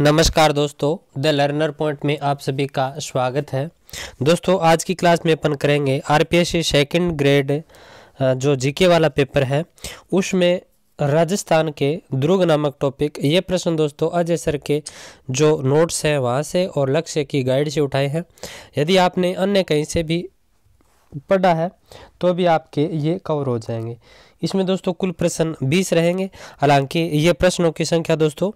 नमस्कार दोस्तों the learner point में आप सभी का स्वागत है दोस्तों आज की क्लास में अपन करेंगे R P S C second grade जो जीके वाला पेपर है उसमें राजस्थान के दुर्ग नामक टॉपिक ये प्रश्न दोस्तों अजय सर के जो नोट्स हैं वहाँ से और लक्ष्य की गाइड से उठाए हैं यदि आपने अन्य कहीं से भी पढ़ा है तो भी आपके ये कवर हो जाएंगे इसमें दोस्तों कुल प्रश्न बीस रहेंगे हालांकि ये प्रश्नों की संख्या दोस्तों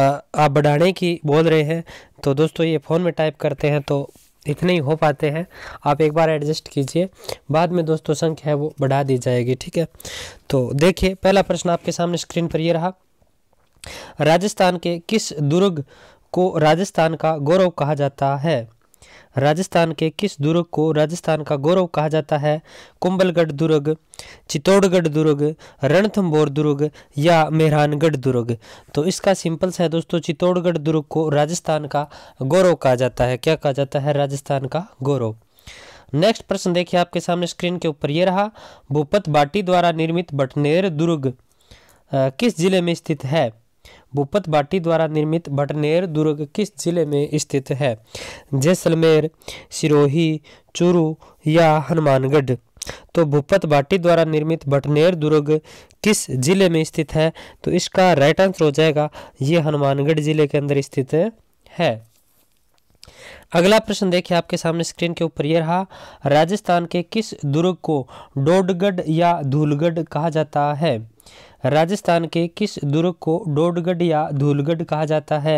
आप बढ़ाने की बोल रहे हैं तो दोस्तों ये फ़ोन में टाइप करते हैं तो इतने ही हो पाते हैं आप एक बार एडजस्ट कीजिए बाद में दोस्तों संख्या है वो बढ़ा दी जाएगी ठीक है तो देखिए पहला प्रश्न आपके सामने स्क्रीन पर ये रहा राजस्थान के किस दुर्ग को राजस्थान का गौरव कहा जाता है राजस्थान के किस दुर्ग को राजस्थान का गौरव कहा जाता है कुंबलगढ़ दुर्ग चित्तौड़गढ़ दुर्ग रणथम्बोर दुर्ग या मेहरानगढ़ दुर्ग तो इसका सिंपल सा है दोस्तों चित्तौड़गढ़ दुर्ग को राजस्थान का गौरव कहा जाता है क्या कहा जाता है राजस्थान का गौरव नेक्स्ट प्रश्न देखिए आपके सामने स्क्रीन के ऊपर ये रहा भूपत बाटी द्वारा निर्मित बटनेर दुर्ग किस जिले में स्थित है भूपत भाटी द्वारा निर्मित भटनेर दुर्ग किस जिले में स्थित है जैसलमेर सिरोही चूरू या हनुमानगढ़ तो भूपत भाटी द्वारा निर्मित भटनेर दुर्ग किस जिले में स्थित है तो इसका राइट आंसर हो जाएगा ये हनुमानगढ़ जिले के अंदर स्थित है अगला प्रश्न देखिए आपके सामने स्क्रीन के ऊपर यह रहा राजस्थान के किस दुर्ग को डोडगढ़ या धूलगढ़ कहा जाता है राजस्थान के किस दुर्ग को डोडगढ़ या धूलगढ़ कहा जाता है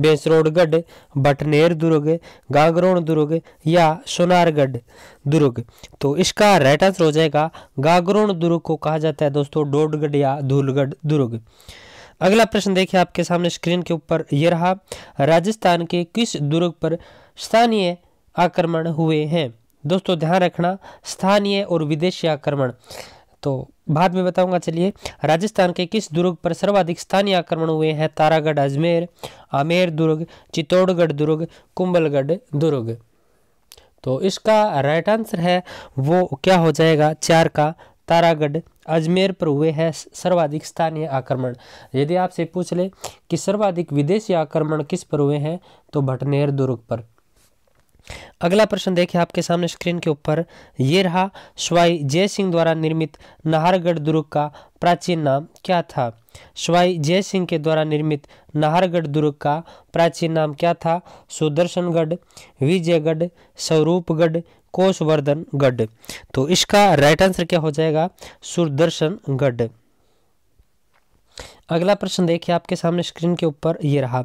बेसरोडगढ़ बटनेर दुर्ग गागरोण दुर्ग या सोनारगढ़ दुर्ग तो इसका राइट आंसर हो जाएगा गागरोण दुर्ग को कहा जाता है दोस्तों डोडगढ़ या धूलगढ़ दुर्ग अगला प्रश्न देखिए आपके सामने स्क्रीन के ऊपर यह रहा राजस्थान के किस दुर्ग पर स्थानीय आक्रमण हुए हैं दोस्तों ध्यान रखना स्थानीय और विदेशी आक्रमण तो बाद में बताऊंगा चलिए राजस्थान के किस दुर्ग पर सर्वाधिक स्थानीय आक्रमण हुए हैं तारागढ़ अजमेर आमेर दुर्ग चित्तौड़गढ़ दुर्ग कुंबलगढ़ दुर्ग तो इसका राइट आंसर है वो क्या हो जाएगा चार का तारागढ़ अजमेर पर हुए हैं सर्वाधिक स्थानीय आक्रमण यदि आपसे पूछ ले कि सर्वाधिक विदेशी आक्रमण किस पर हुए हैं तो भटनेर दुर्ग पर अगला प्रश्न देखिए आपके सामने स्क्रीन के ऊपर ये रहा स्वाई जय सिंह द्वारा निर्मित नाहरगढ़ दुर्ग का प्राचीन नाम क्या था स्वाई जय सिंह के द्वारा निर्मित नाहरगढ़ दुर्ग का प्राचीन नाम क्या था सुदर्शनगढ़ विजयगढ़ स्वरूपगढ़ कोशवर्धनगढ़ तो इसका राइट आंसर क्या हो जाएगा सुदर्शनगढ़ अगला प्रश्न देखिए आपके सामने स्क्रीन के ऊपर ये रहा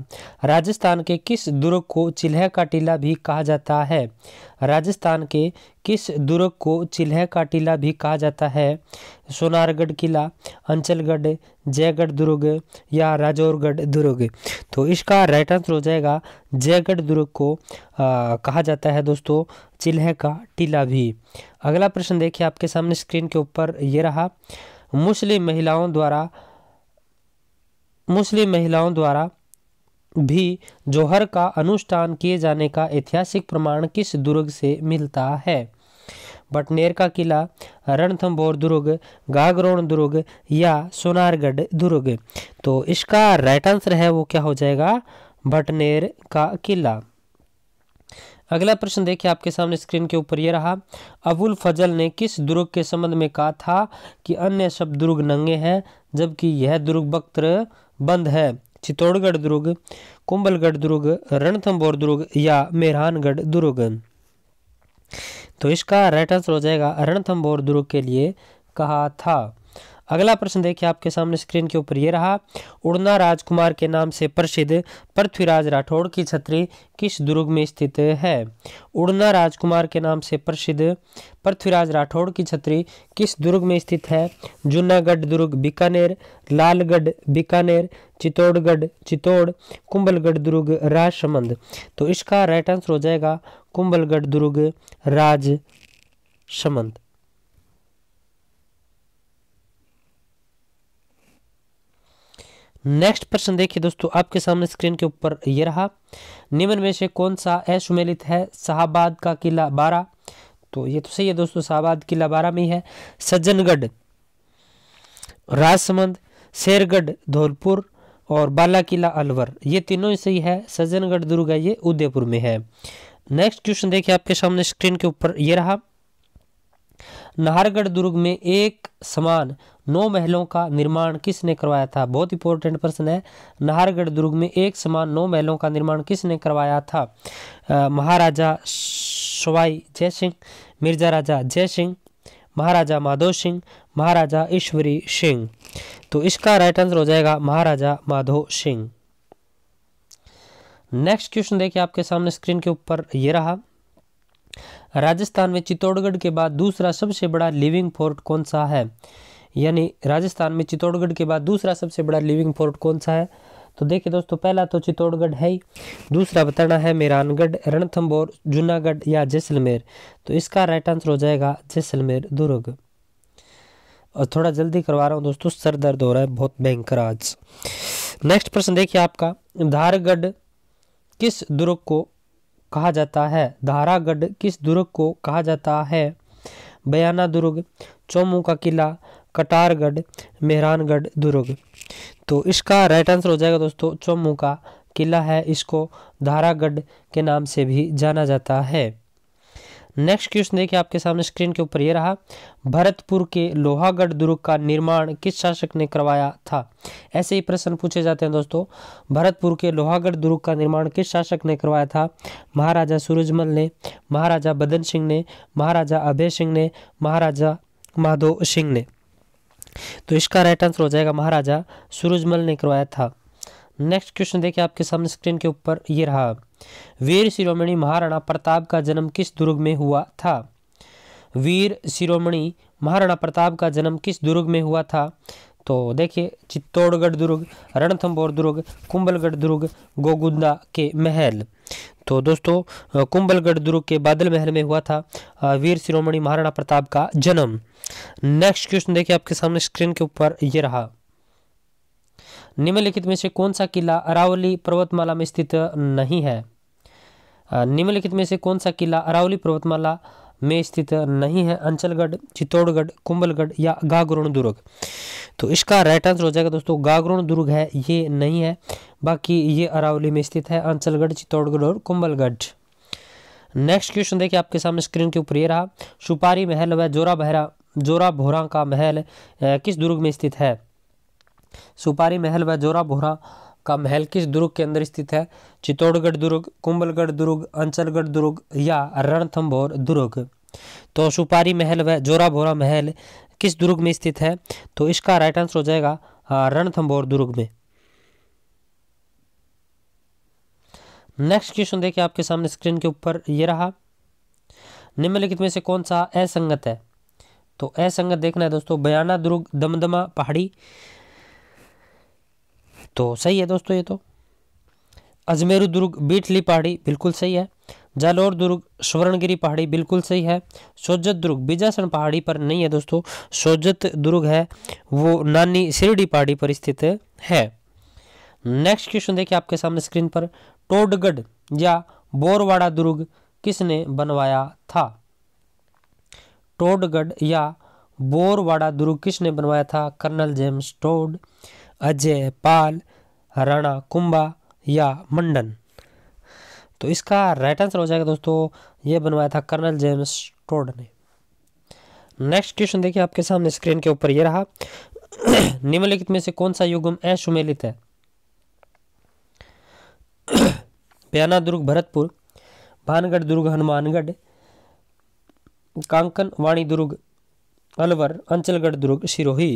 राजस्थान के किस दुर्ग को चिल्ह का टीला भी कहा जाता है राजस्थान के किस दुर्ग को चिल्ह का टीला भी कहा जाता है सोनारगढ़ किला अंचलगढ़ जयगढ़ दुर्ग या राजौरगढ़ दुर्ग तो इसका राइट आंसर हो जाएगा जयगढ़ दुर्ग को आ, कहा जाता है दोस्तों चिल्ह का टीला भी अगला प्रश्न देखिए आपके सामने स्क्रीन के ऊपर ये रहा मुस्लिम महिलाओं द्वारा मुस्लिम महिलाओं द्वारा भी जोहर का अनुष्ठान किए जाने का ऐतिहासिक प्रमाण किस दुर्ग से मिलता है बटनेर का किला रणथम्बोर दुर्ग गागरोण दुर्ग या सोनारगढ़ दुर्ग तो इसका राइट आंसर है वो क्या हो जाएगा बटनेर का किला अगला प्रश्न देखिए आपके सामने स्क्रीन के ऊपर ये रहा अबुल फजल ने किस दुर्ग के संबंध में कहा था कि अन्य सब दुर्ग नंगे हैं जबकि यह दुर्ग वक्त बंद है चित्तौड़गढ़ दुर्ग कुंबलगढ़ दुर्ग रणथम्बोर दुर्ग या मेहरानगढ़ दुर्ग तो इसका राइट आंसर हो जाएगा रणथम्बोर दुर्ग के लिए कहा था अगला प्रश्न देखिए आपके सामने स्क्रीन के ऊपर ये रहा उड़ना राजकुमार के नाम से प्रसिद्ध पृथ्वीराज राठौड़ की छतरी किस दुर्ग में स्थित है उड़ना राजकुमार के नाम से प्रसिद्ध पृथ्वीराज राठौड़ की छतरी किस दुर्ग में स्थित है जूनागढ़ दुर्ग बीकानेर लालगढ़ बीकानेर चित्तौड़गढ़ चित्तौड़ कुंभलगढ़ दुर्ग राजसमंद तो इसका राइट आंसर हो जाएगा कुंभलगढ़ दुर्ग राजसमंद नेक्स्ट प्रश्न देखिए दोस्तों आपके सामने स्क्रीन के ऊपर ये रहा निम्न में से कौन सा असुमेलित है शाहबाद का किला बारह तो ये तो सही है दोस्तों शाहबाद किला बारह में ही है सज्जनगढ़ राजसमंद शेरगढ़ धौलपुर और बाला किला अलवर ये तीनों ही सही है सज्जनगढ़ दुर्ग ये उदयपुर में है नेक्स्ट क्वेश्चन देखिए आपके सामने स्क्रीन के ऊपर ये रहा नाहरगढ़ दुर्ग में एक समान नौ महलों का निर्माण किसने करवाया था बहुत इंपॉर्टेंट प्रश्न है नाहरगढ़ दुर्ग में एक समान नौ महलों का निर्माण किसने करवाया था महाराजा सवाई जय सिंह मिर्जा राजा जय सिंह महाराजा माधव सिंह महाराजा ईश्वरी सिंह तो इसका राइट आंसर हो जाएगा महाराजा माधव सिंह नेक्स्ट क्वेश्चन देखिए आपके सामने स्क्रीन के ऊपर ये रहा राजस्थान में चित्तौड़गढ़ के बाद दूसरा सबसे बड़ा लिविंग फोर्ट कौन सा है यानी राजस्थान में चित्तौड़गढ़ के बाद दूसरा सबसे बड़ा लिविंग फोर्ट कौन सा है तो देखिए दोस्तों पहला तो चित्तौड़गढ़ है ही दूसरा बताना है मेरानगढ़ रणथम्बोर जूनागढ़ या जैसलमेर तो इसका राइट आंसर हो जाएगा जैसलमेर दुर्ग और थोड़ा जल्दी करवा रहा हूँ दोस्तों सर दर्द हो रहा है बहुत भयंकर आज नेक्स्ट प्रश्न देखिए आपका धारगढ़ किस दुर्ग को कहा जाता है धारागढ़ किस दुर्ग को कहा जाता है बयाना दुर्ग चौमू का किला कटारगढ़ मेहरानगढ़ दुर्ग तो इसका राइट आंसर हो जाएगा दोस्तों चौमू का किला है इसको धारागढ़ के नाम से भी जाना जाता है नेक्स्ट क्वेश्चन देखिए आपके सामने स्क्रीन के ऊपर ये रहा भरतपुर के लोहागढ़ दुर्ग का निर्माण किस शासक ने करवाया था ऐसे ही प्रश्न पूछे जाते हैं दोस्तों भरतपुर के लोहागढ़ दुर्ग का निर्माण किस शासक ने करवाया था महाराजा सूरजमल ने महाराजा बदन सिंह ने महाराजा अभय सिंह ने महाराजा माधो सिंह ने तो इसका राइट आंसर हो जाएगा महाराजा सूरजमल ने करवाया था नेक्स्ट क्वेश्चन देखिए आपके सामने स्क्रीन के ऊपर ये रहा वीर शिरोमणि महाराणा प्रताप का जन्म किस दुर्ग में हुआ था वीर शिरोमणि महाराणा प्रताप का जन्म किस दुर्ग में हुआ था तो देखिए चित्तौड़गढ़ दुर्ग रणथंबोर दुर्ग कुंबलगढ़ दुर्ग गोगुंदा के महल तो दोस्तों कुंबलगढ़ दुर्ग के बादल महल में हुआ था वीर शिरोमणि महाराणा प्रताप का जन्म नेक्स्ट क्वेश्चन देखिए आपके सामने स्क्रीन के ऊपर ये रहा निम्नलिखित में से कौन सा किला अरावली पर्वतमाला में स्थित नहीं है निम्नलिखित में से कौन सा किला अरावली पर्वतमाला में स्थित नहीं है अंचलगढ़ चित्तौड़गढ़ कुंभलगढ़ या गागरोण दुर्ग तो इसका राइट आंसर हो जाएगा दोस्तों गागरोण दुर्ग है ये नहीं है बाकी ये अरावली में स्थित है अंचलगढ़ चित्तौड़गढ़ और कुंभलगढ़ नेक्स्ट क्वेश्चन देखिए आपके सामने स्क्रीन के ऊपर ये रहा सुपारी महल व जोरा बहरा जोरा भोरा का महल किस दुर्ग में स्थित है सुपारी महल व जोरा भोरा का महल किस दुर्ग के अंदर स्थित है चित्तौड़गढ़ दुर्ग कुंभलगढ़ दुर्ग अंचलगढ़ दुर्ग या रणथम्भौर दुर्ग तो सुपारी महल व जोरा भोरा महल किस दुर्ग में स्थित है तो इसका राइट आंसर हो जाएगा हाँ, रणथंबोर दुर्ग में नेक्स्ट क्वेश्चन देखिए आपके सामने स्क्रीन के ऊपर ये रहा निम्नलिखित में से कौन सा असंगत है तो असंगत देखना है दोस्तों बयाना दुर्ग दमदमा पहाड़ी तो सही है दोस्तों ये तो अजमेरु दुर्ग बीटली पहाड़ी बिल्कुल सही है जालोर दुर्ग स्वर्णगिरी पहाड़ी बिल्कुल सही है सोजत दुर्ग बीजासन पहाड़ी पर नहीं है दोस्तों सोजत दुर्ग है वो नानी शिरडी पहाड़ी पर स्थित है नेक्स्ट क्वेश्चन देखिए आपके सामने स्क्रीन पर टोडगढ़ या बोरवाड़ा दुर्ग किसने बनवाया था टोडगढ़ या बोरवाड़ा दुर्ग किसने बनवाया था colonel James Tod Ajay Pal Rana Kumbha या मंडन तो इसका राइट आंसर हो जाएगा दोस्तों ये बनवाया था कर्नल जेम्स टोड ने नेक्स्ट क्वेश्चन देखिए आपके सामने स्क्रीन के ऊपर ये रहा निम्नलिखित में से कौन सा युगम अशुमेलित है प्याना दुर्ग भरतपुर भानगढ़ दुर्ग हनुमानगढ़ कांकन वाणी दुर्ग अलवर अंचलगढ़ दुर्ग सिरोही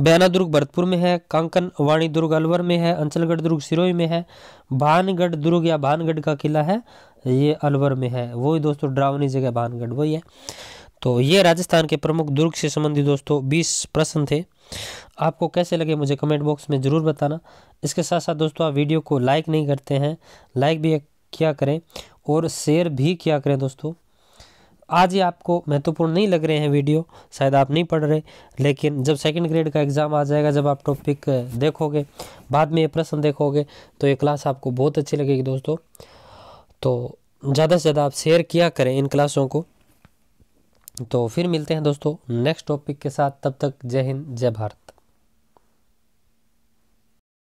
बयाना दुर्ग भरतपुर में है कांकन वाणी दुर्ग अलवर में है अंचलगढ़ दुर्ग सिरोही में है भानगढ़ दुर्ग या भानगढ़ का किला है ये अलवर में है वही दोस्तों ड्रावनी जगह भानगढ़ वही है तो ये राजस्थान के प्रमुख दुर्ग से संबंधित दोस्तों बीस प्रश्न थे आपको कैसे लगे मुझे कमेंट बॉक्स में ज़रूर बताना इसके साथ साथ दोस्तों आप वीडियो को लाइक नहीं करते हैं लाइक भी किया करें और शेयर भी किया करें दोस्तों आज ही आपको महत्वपूर्ण नहीं लग रहे हैं वीडियो शायद आप नहीं पढ़ रहे लेकिन जब सेकंड ग्रेड का एग्ज़ाम आ जाएगा जब आप टॉपिक देखोगे बाद में ये प्रश्न देखोगे तो ये क्लास आपको बहुत अच्छी लगेगी दोस्तों तो ज़्यादा से ज़्यादा आप शेयर किया करें इन क्लासों को तो फिर मिलते हैं दोस्तों नेक्स्ट टॉपिक के साथ तब तक जय हिंद जय भारत